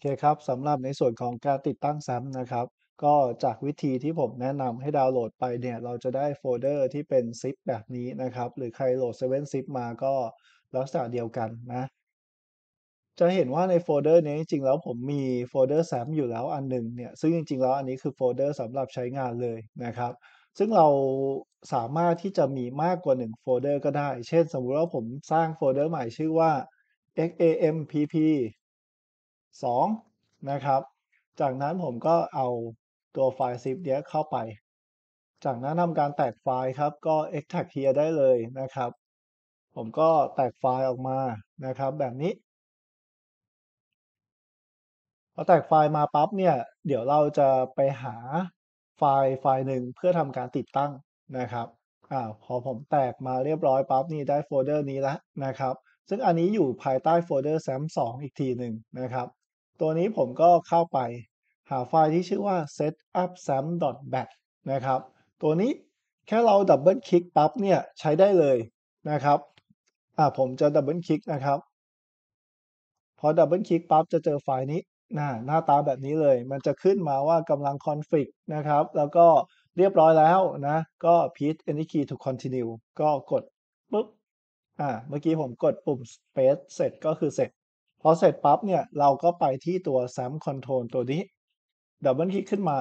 โอเคครับสำหรับในส่วนของการติดตั้งซ้ำนะครับก็จากวิธีที่ผมแนะนำให้ดาวน์โหลดไปเนี่ยเราจะได้โฟลเดอร์ที่เป็น zip แบบนี้นะครับหรือใครโหลด7 zip มาก็ลักษณะเดียวกันนะจะเห็นว่าในโฟลเดอร์นี้จริงๆแล้วผมมีโฟลเดอร์ซ้ำอยู่แล้วอันหนึ่งเนี่ยซึ่งจริงๆแล้วอันนี้คือโฟลเดอร์สำหรับใช้งานเลยนะครับซึ่งเราสามารถที่จะมีมากกว่า1โฟลเดอร์ก็ได้เช่น สมมุติว่าผมสร้างโฟลเดอร์ใหม่ชื่อว่า XAMPP 2นะครับ จากนั้นผมก็เอาตัวไฟล์ zip เนี้ยเข้าไป จากนั้นทำการแตกไฟล์ครับก็ extract here ได้เลยนะครับ ผมก็แตกไฟล์ออกมานะครับ แบบนี้ พอแตกไฟล์มาปั๊บเนี่ยเดี๋ยวเราจะไปหาไฟล์ไฟล์หนึ่งเพื่อทำการติดตั้งนะครับอ่าพอผมแตกมาเรียบร้อยปั๊บนี่ได้โฟลเดอร์นี้แล้วนะครับซึ่งอันนี้อยู่ภายใต้โฟลเดอร์ s a m งอีกทีหนึ่งนะครับตัวนี้ผมก็เข้าไปหาไฟล์ที่ชื่อว่า setup.sam.bat นะครับ ตัวนี้แค่เราดับเบิลคลิกปั๊บเนี่ยใช้ได้เลยนะครับ อ่าผมจะดับเบิลคลิกนะครับ พอดับเบิลคลิกปั๊บจะเจอไฟล์นี้ หน้าหน้าตาแบบนี้เลย มันจะขึ้นมาว่ากำลังคอนฟิกนะครับ แล้วก็เรียบร้อยแล้วนะ ก็ p i t any key to continue ก็กดปุ๊บ อ่าเมื่อกี้ผมกดปุ่ม space เสร็จก็คือเสร็จพอเสร็จปั๊บเนี่ยเราก็ไปที่ตัวแซมคอนโทรลตัวนี้ดับเบิลคลิกขึ้นมา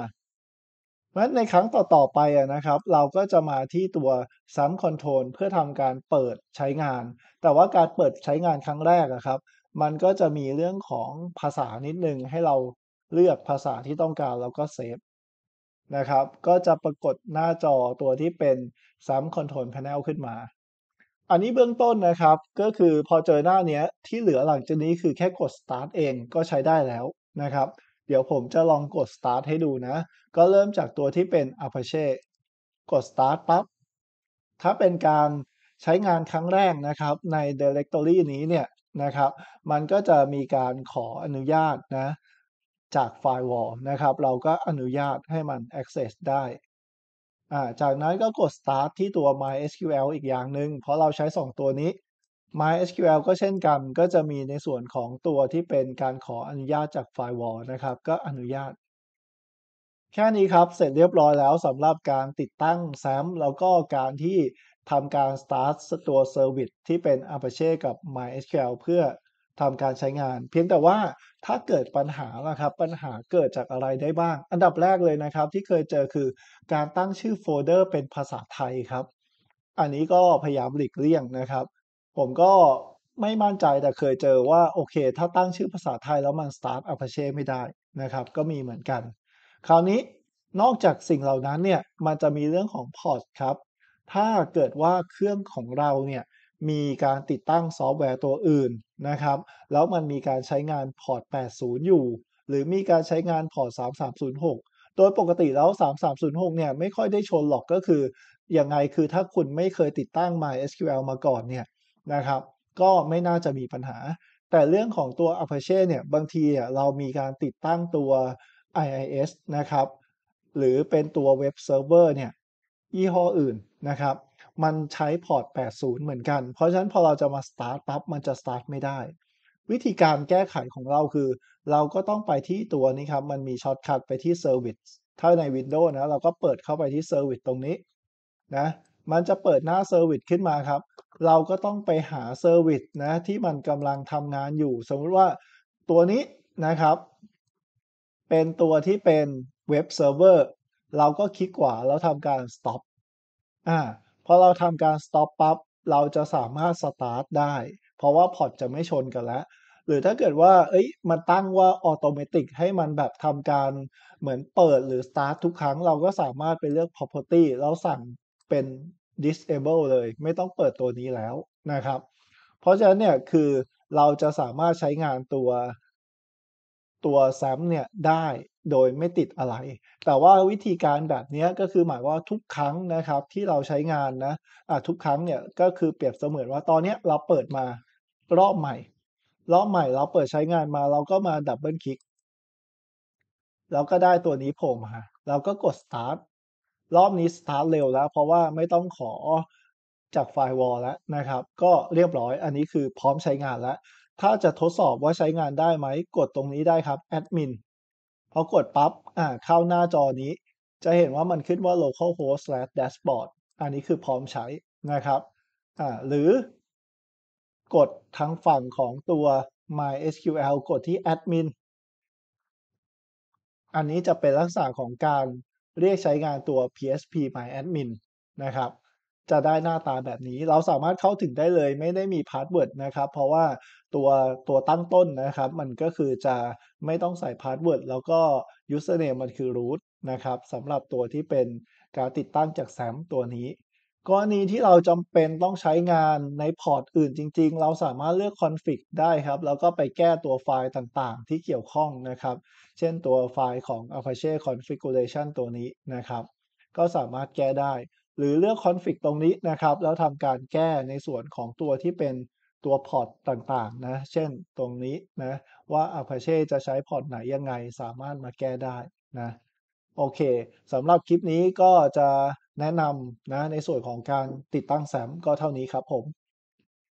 เพราะในครั้งต่อๆไปอะนะครับ เราก็จะมาที่ตัวซมคอนโทรลเพื่อทำการเปิดใช้งาน แต่ว่าการเปิดใช้งานครั้งแรกอะครับ มันก็จะมีเรื่องของภาษานิดนึงให้เราเลือกภาษาที่ต้องการแล้วก็เซฟนะครับ ก็จะปรากฏหน้าจอตัวที่เป็นซ้ำคอนโทรลพ a n e l ขึ้นมาอันนี้เบื้องต้นนะครับ ก็คือพอเจอหน้าเนี้ยที่เหลือหลังจากนี้คือแค่กด start เองก็ใช้ได้แล้วนะครับเดี๋ยวผมจะลองกด start ให้ดูนะ ก็เริ่มจากตัวที่เป็น Apache กด start ปั๊บ ถ้าเป็นการใช้งานครั้งแรกนะครับใน directory นี้เนี่ยนะครับมันก็จะมีการขออนุญาตนะจาก firewall นะครับ เราก็อนุญาตให้มัน access ได้อ่าจากนั้นก็กด start ที่ตัว MySQL อีกอย่างหนึ่ง เพราะเราใช้ 2 ตัวนี้ MySQL ก็เช่นกันก็จะมีในส่วนของตัวที่เป็นการขออนุญาตจาก Firewall นะครับ ก็อนุญาต แค่นี้ครับ เสร็จเรียบร้อยแล้วสำหรับการติดตั้งแซมแล้วก็การที่ทำการ start ตัว Service ที่เป็น Apache กับ MySQL เพื่อทำการใช้งานเพียงแต่ว่าถ้าเกิดปัญหาล่ะครับปัญหาเกิดจากอะไรได้บ้าง อันดับแรกเลยนะครับ ที่เคยเจอคือการตั้งชื่อโฟลเดอร์เป็นภาษาไทยครับ อันนี้ก็พยายามหลีกเลี่ยงนะครับ ผมก็ไม่มั่นใจแต่เคยเจอว่า โอเคถ้าตั้งชื่อภาษาไทยแล้วมัน start Apache ไม่ได้นะครับ ก็มีเหมือนกัน คราวนี้นอกจากสิ่งเหล่านั้นเนี่ยมันจะมีเรื่องของพอร์ตครับถ้าเกิดว่าเครื่องของเราเนี่ยมีการติดตั้งซอฟต์แวร์ตัวอื่นนะครับ แล้วมันมีการใช้งานพอร์ต 80 อยู่ หรือมีการใช้งานพอร์ต 3306 โดยปกติแล้ว 3306เนี่ยไม่ค่อยได้ชนหรอกก็คืออย่างไงคือถ้าคุณไม่เคยติดตั้ง MySQL มาก่อนเนี่ยนะครับ ก็ไม่น่าจะมีปัญหา แต่เรื่องของตัว Apache เนี่ยบางทีเรามีการติดตั้งตัว IIS นะครับ หรือเป็นตัวเว็บเซิร์ฟเวอร์เนี่ยยี่ห้ออื่นนะครับมันใช้พอร์ต 80 เหมือนกัน เพราะฉะนั้นพอเราจะมาสตาร์ทปั๊บมันจะสตาร์ทไม่ได้ วิธีการแก้ไขของเราคือ เราก็ต้องไปที่ตัวนี้ครับ มันมีช็อตคัดไปที่ Service ถ้าใน Windows นะ เราก็เปิดเข้าไปที่ Service ตรงนี้ นะ มันจะเปิดหน้า Service ขึ้นมาครับ เราก็ต้องไปหา Service นะ ที่มันกำลังทำงานอยู่ สมมติว่าตัวนี้นะครับ เป็นตัวที่เป็นเว็บเซิร์ฟเวอร์ เราก็คลิกขวาแล้วทำการ stop อ่าพอเราทำการ stop ปั๊บเราจะสามารถ start ได้ เพราะว่าพอร์ตจะไม่ชนกันแล้ว หรือถ้าเกิดว่า เอ้ยมันตั้งว่าออโตเมติกให้มันแบบทำการเหมือนเปิดหรือ start ทุกครั้งเราก็สามารถไปเลือก property เราสั่งเป็น disable เลย ไม่ต้องเปิดตัวนี้แล้วนะครับ เพราะฉะนั้นเนี่ยคือเราจะสามารถใช้งานตัวตัวแซมเนี่ยได้โดยไม่ติดอะไร แต่ว่าวิธีการแบบนี้ก็คือหมายว่าทุกครั้งนะครับที่เราใช้งานนะะทุกครั้งเนี่ยก็คือเปรียบเสมือนว่าตอนนี้เราเปิดมา รอบใหม่ รอบใหม่เราเปิดใช้งานมาเราก็มาดับเบิลคลิกเราก็ได้ตัวนี้โผล่มา เราก็กดสตาร์ทรอบนี้สตาร์ทเร็วแล้วเพราะว่าไม่ต้องขอจากไฟวอลแล้วนะครับ ก็เรียบร้อยอันนี้คือพร้อมใช้งานแล้ว ถ้าจะทดสอบว่าใช้งานได้ไหมกดตรงนี้ได้ครับแอดมินพอกดปับ๊บ อ่า เข้าหน้าจอนี้ จะเห็นว่ามันขึ้นว่า localhost slash dashboard อันนี้คือพร้อมใช้นะครับ อ่า หรือกดทั้งฝั่งของตัว MySQL กดที่ admin อันนี้จะเป็นลักษณะของการเรียกใช้งานตัว PHP MyAdmin นะครับจะได้หน้าตาแบบนี้เราสามารถเข้าถึงได้เลย ไม่ได้มีพาสเวิร์ดนะครับ เพราะว่าตัวตัวตั้งต้นนะครับ มันก็คือจะไม่ต้องใส่พาสเวิร์ดแล้วก็ยูสเซอร์เนมันคือ root นะครับสำหรับตัวที่เป็นการติดตั้งจากแซมตัวนี้ กรณีที่เราจำเป็นต้องใช้งานในพอร์ตอื่นจริง ๆ เราสามารถเลือกคอนฟิกได้ครับ แล้วก็ไปแก้ตัวไฟล์ต่างๆ ที่เกี่ยวข้องนะครับ เช่นตัวไฟล์ของ Apache Configuration ตัวนี้นะครับ ก็สามารถแก้ได้หรือเลือกคอนฟิกตรงนี้นะครับ แล้วทำการแก้ในส่วนของตัวที่เป็นตัวพอร์ตต่างๆนะ เช่นตรงนี้นะ ว่า Apache จะใช้พอร์ตไหนยังไงสามารถมาแก้ได้นะ โอเคสำหรับคลิปนี้ก็จะแนะนำนะในส่วนของการติดตั้งแซมก็เท่านี้ครับผม